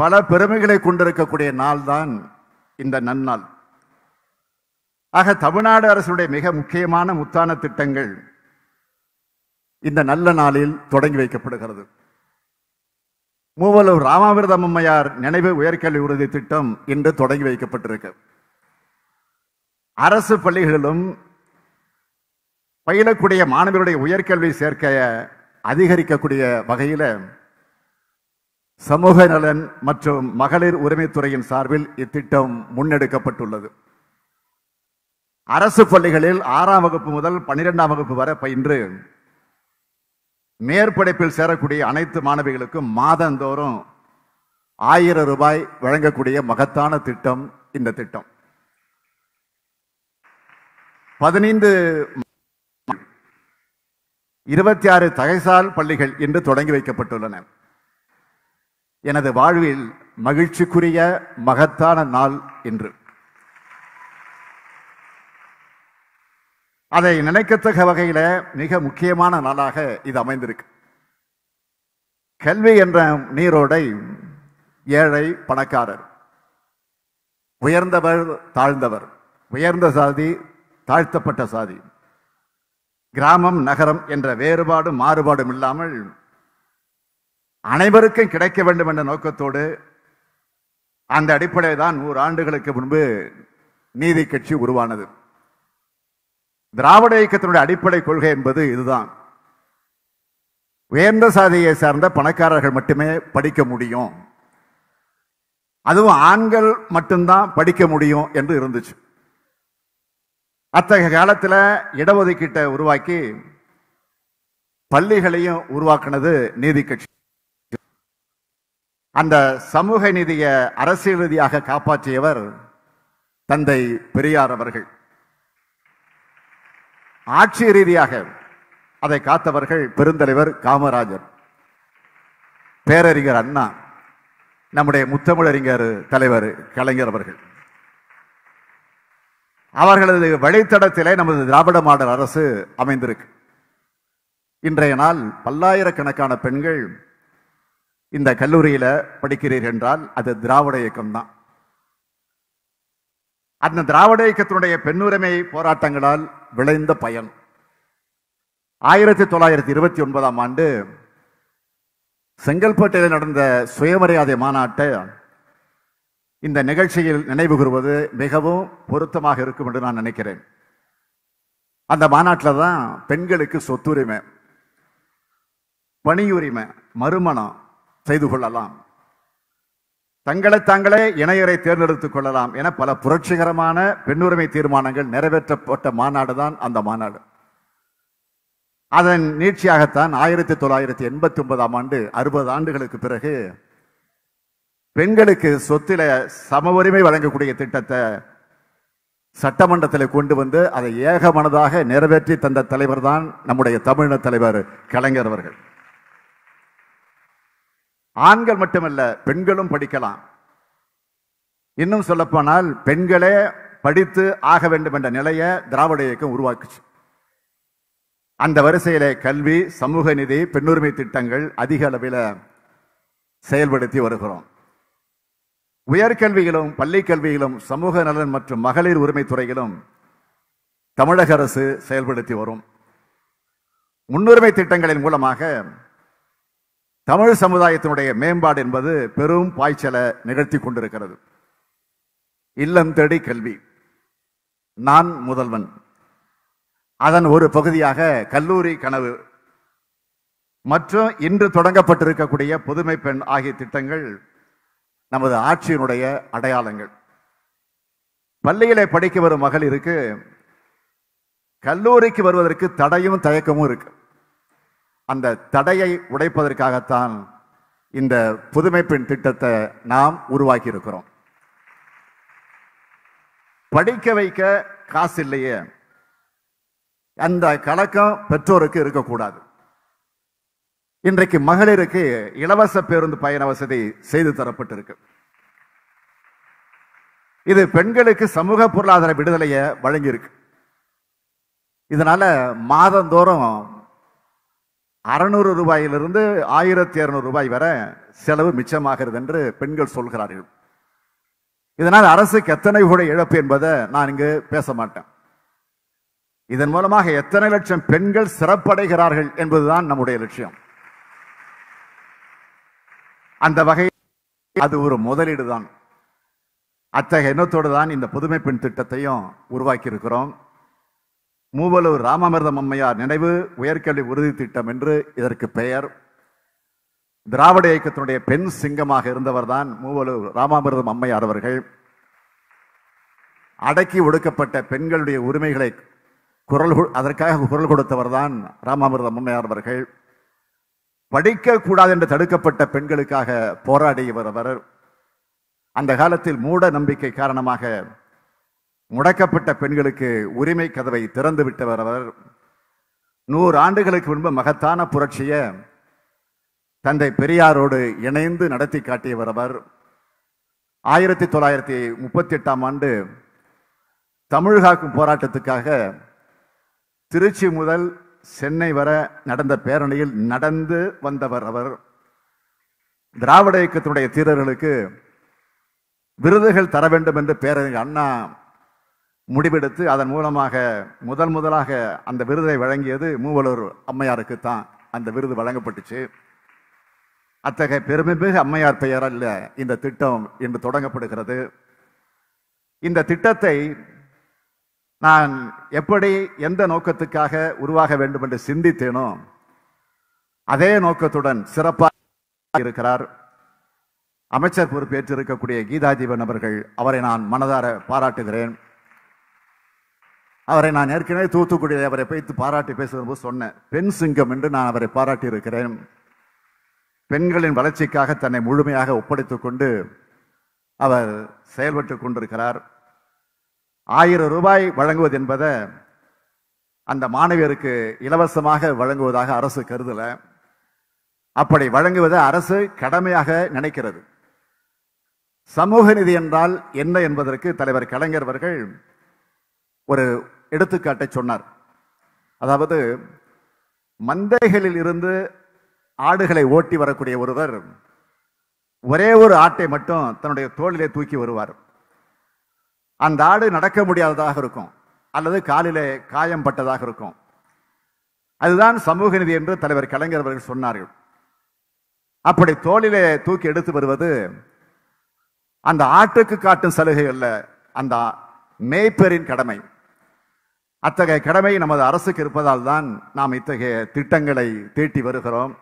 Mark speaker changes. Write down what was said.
Speaker 1: பல பெருமைகளை கொண்டிருக்கக்கூடிய நாள் தான் இந்த நன்னாள் ஆக தமிழ்நாடு அரசுடைய மிக முக்கியமான முத்தான திட்டங்கள் இந்த நல்ல நாளில் தொடங்கி வைக்கப்படுகிறது மூவலூர் ராமாவிரதம் அம்மையார் நினைவு உயர்கல்வி உறுதி திட்டம் இன்று தொடங்கி வைக்கப்பட்டிருக்கு அரசு பள்ளிகளிலும் பயிலக்கூடிய மாணவர்களுடைய உயர்கல்வி சேர்க்கையை அதிகரிக்கக்கூடிய வகையில் சமூக நலன் மற்றும் மகளிர் உரிமைத்துறையின் சார்பில் இத்திட்டம் முன்னெடுக்கப்பட்டுள்ளது அரசு பள்ளிகளில் ஆறாம் வகுப்பு முதல் பனிரெண்டாம் வகுப்பு வரை பயின்று மேற்படிப்பில் சேரக்கூடிய அனைத்து மாணவிகளுக்கும் மாதந்தோறும் ஆயிரம் ரூபாய் வழங்கக்கூடிய மகத்தான திட்டம் இந்த திட்டம் பதினைந்து இருபத்தி ஆறு தகைசால் பள்ளிகள் இன்று தொடங்கி வைக்கப்பட்டுள்ளன எனது வாழ்வில் மகிழ்ச்சிக்குரிய மகத்தான நாள் என்று அதை நினைக்கத்தக்க வகையில் மிக முக்கியமான நாளாக இது அமைந்திருக்கு கல்வி என்ற நீரோடை ஏழை பணக்காரர் உயர்ந்தவர் தாழ்ந்தவர் உயர்ந்த சாதி தாழ்த்தப்பட்ட சாதி கிராமம் நகரம் என்ற வேறுபாடும் மாறுபாடும் இல்லாமல் அனைவருக்கும் கிடைக்க வேண்டும் என்ற நோக்கத்தோடு அந்த அடிப்படையில் தான் நூறு ஆண்டுகளுக்கு முன்பு நீதி கட்சி உருவானது திராவிட இயக்கத்தினுடைய அடிப்படை கொள்கை என்பது இதுதான் உயர்ந்த சாதியை சார்ந்த பணக்காரர்கள் மட்டுமே படிக்க முடியும் அதுவும் ஆண்கள் மட்டும்தான் படிக்க முடியும் என்று இருந்துச்சு அத்தகைய காலத்தில் இடஒதுக்கீட்டை உருவாக்கி பள்ளிகளையும் உருவாக்குனது நீதி கட்சி அந்த சமூக நிதியை அரசியல் ரீதியாக காப்பாற்றியவர் தந்தை பெரியார் அவர்கள் ஆட்சி ரீதியாக அதை காத்தவர்கள் பெருந்தலைவர் காமராஜர் பேரறிஞர் அண்ணா நம்முடைய முத்தமிழறிஞர் தலைவர் கலைஞர் அவர்கள் அவர்களது வழித்தடத்திலே நமது திராவிட மாடல் அரசு அமைந்திருக்கு இன்றைய நாள் பல்லாயிரக்கணக்கான பெண்கள் இந்த கல்லூரியில படிக்கிறீர்கள் என்றால் அது திராவிட இயக்கம் தான் அந்த திராவிட இயக்கத்தினுடைய பெண்ணுரிமை போராட்டங்களால் விளைந்த பயன் ஆயிரத்தி தொள்ளாயிரத்தி இருபத்தி ஒன்பதாம் ஆண்டு செங்கல்பட்டில் நடந்த சுயமரியாதை மாநாட்டை இந்த நிகழ்ச்சியில் நினைவு கூறுவது மிகவும் பொருத்தமாக இருக்கும் என்று நான் நினைக்கிறேன் அந்த மாநாட்டில் தான் பெண்களுக்கு சொத்துரிமை பணியுரிமை மறுமணம் செய்து கொள்ளலாம் தங்களை தாங்களே இணையரை தேர்ந்தெடுத்துக் கொள்ளலாம் என பல புரட்சிகரமான பெண்ணுரிமை தீர்மானங்கள் நிறைவேற்றப்பட்ட மாநாடு தான் அந்த மாநாடு அதன் நீட்சியாகத்தான் ஆயிரத்தி தொள்ளாயிரத்தி எண்பத்தி ஒன்பதாம் ஆண்டு அறுபது ஆண்டுகளுக்கு பிறகு பெண்களுக்கு சொத்தில சம உரிமை வழங்கக்கூடிய திட்டத்தை சட்டமன்றத்தில் கொண்டு வந்து அதை ஏகமனதாக நிறைவேற்றி தந்த தலைவர் தான் நம்முடைய தமிழின தலைவர் கலைஞர் அவர்கள் ஆண்கள் மட்டுமல்ல பெண்களும் படிக்கலாம் இன்னும் சொல்லப்போனால் பெண்களே படித்து ஆக வேண்டும் என்ற நிலையை திராவிட இயக்கம் உருவாக்குச்சு அந்த வரிசையில கல்வி சமூக நிதி பெண்ணுரிமை திட்டங்கள் அதிக அளவில் செயல்படுத்தி வருகிறோம் உயர்கல்வியிலும் பள்ளி கல்வியிலும் சமூக நலன் மற்றும் மகளிர் உரிமை துறையிலும் தமிழக அரசு செயல்படுத்தி வரும் முன்னுரிமை திட்டங்களின் மூலமாக தமிழ் சமுதாயத்தினுடைய மேம்பாடு என்பது பெரும் பாய்ச்சலை நிகழ்த்தி கொண்டிருக்கிறது இல்லம் தேடி கல்வி நான் முதல்வன் அதன் ஒரு பகுதியாக கல்லூரி கனவு மற்றும் இன்று தொடங்கப்பட்டிருக்கக்கூடிய புதுமை பெண் ஆகிய திட்டங்கள் நமது ஆட்சியினுடைய அடையாளங்கள் பள்ளியிலே படிக்க வரும் மகளிருக்கு கல்லூரிக்கு வருவதற்கு தடையும் தயக்கமும் இருக்குது அந்த தடையை உடைப்பதற்காகத்தான் இந்த புதுமைப்பின் திட்டத்தை நாம் உருவாக்கி இருக்கிறோம் படிக்க வைக்க காசு இல்லையே அந்த கலக்கம் பெற்றோருக்கு இருக்கக்கூடாது இன்றைக்கு மகளிருக்கு இலவச பேருந்து பயண வசதி செய்து தரப்பட்டிருக்கு இது பெண்களுக்கு சமூக பொருளாதார விடுதலையை வழங்கியிருக்கு இதனால மாதந்தோறும் அறநூறு ரூபாயிலிருந்து ஆயிரத்தி இரநூறு ரூபாய் வரை செலவு மிச்சமாகிறது என்று பெண்கள் சொல்கிறார்கள் இதனால் அரசுக்கு எத்தனை கூட இழப்பு என்பதை நான் இங்கு பேச மாட்டேன் இதன் மூலமாக எத்தனை லட்சம் பெண்கள் சிறப்படைகிறார்கள் என்பதுதான் நம்முடைய லட்சியம் அந்த வகை அது ஒரு முதலீடு தான் அத்தகைய எண்ணத்தோடு தான் இந்த புதுமை பெண் திட்டத்தையும் உருவாக்கி இருக்கிறோம் மூவலூர் ராமாமிர்தம் அம்மையார் நினைவு உயர்கல்வி உறுதி திட்டம் என்று இதற்கு பெயர் திராவிட இயக்கத்தினுடைய பெண் சிங்கமாக இருந்தவர் தான் மூவலூர் ராமாமிர்தம் அம்மையார் அவர்கள் அடக்கி ஒடுக்கப்பட்ட பெண்களுடைய உரிமைகளை குரல் அதற்காக குரல் கொடுத்தவர் தான் ராமாமிர்தம் அம்மையார் அவர்கள் படிக்கக்கூடாது என்று தடுக்கப்பட்ட பெண்களுக்காக போராடியவர் அவர் அந்த காலத்தில் மூட நம்பிக்கை காரணமாக முடக்கப்பட்ட பெண்களுக்கு உரிமை கதவை திறந்து விட்டவர் அவர் நூறு ஆண்டுகளுக்கு முன்பு மகத்தான புரட்சியை தந்தை பெரியாரோடு இணைந்து நடத்தி காட்டியவர் அவர் ஆயிரத்தி தொள்ளாயிரத்தி முப்பத்தி எட்டாம் ஆண்டு தமிழ்காக்கும் போராட்டத்துக்காக திருச்சி முதல் சென்னை வர நடந்த பேரணியில் நடந்து வந்தவர் அவர் திராவிட இயக்கத்தினுடைய தீரர்களுக்கு விருதுகள் தர வேண்டும் என்று பேரறிஞர் அண்ணா முடிவெடுத்து அதன் மூலமாக முதல் முதலாக அந்த விருதை வழங்கியது மூவலூர் அம்மையாருக்கு தான் அந்த விருது வழங்கப்பட்டுச்சு அத்தகைய பெருமைமிகு அம்மையார் பெயரல்ல இந்த திட்டம் என்று தொடங்கப்படுகிறது இந்த திட்டத்தை நான் எப்படி எந்த நோக்கத்துக்காக உருவாக வேண்டும் என்று சிந்தித்தேனோ அதே நோக்கத்துடன் சிறப்பாக இருக்கிறார் அமைச்சர் பொறுப்பேற்றிருக்கக்கூடிய கீதாஜீவன் அவர்கள் அவரை நான் மனதார பாராட்டுகிறேன் அவரை நான் ஏற்கனவே தூத்துக்குடியில் அவரை பைத்து பாராட்டி போது சொன்னேன் பெண் சிங்கம் என்று நான் அவரை பாராட்டி இருக்கிறேன் பெண்களின் வளர்ச்சிக்காக தன்னை முழுமையாக ஒப்படைத்துக் கொண்டு அவர் செயல்பட்டு கொண்டிருக்கிறார் ஆயிரம் ரூபாய் வழங்குவது என்பதை அந்த மாணவியருக்கு இலவசமாக வழங்குவதாக அரசு கருதலை அப்படி வழங்குவதை அரசு கடமையாக நினைக்கிறது சமூக நிதி என்றால் என்ன என்பதற்கு தலைவர் கலைஞர் அவர்கள் ஒரு எடுத்துக்காட்டை சொன்னார் அதாவது மந்தைகளில் இருந்து ஆடுகளை ஓட்டி வரக்கூடிய ஒருவர் ஒரே ஒரு ஆட்டை மட்டும் தன்னுடைய தோளிலே தூக்கி வருவார் அந்த ஆடு நடக்க முடியாததாக இருக்கும் அல்லது காலிலே காயம் பட்டதாக இருக்கும் அதுதான் சமூக நிதி என்று தலைவர் கலைஞர் அவர்கள் சொன்னார்கள் அப்படி தோளிலே தூக்கி எடுத்து வருவது அந்த ஆட்டுக்கு காட்டும் சலுகை அல்ல அந்த மேய்ப்பரின் கடமை அத்தகைய கடமை நமது அரசுக்கு இருப்பதால் தான் நாம் இத்தகைய திட்டங்களை தீட்டி வருகிறோம்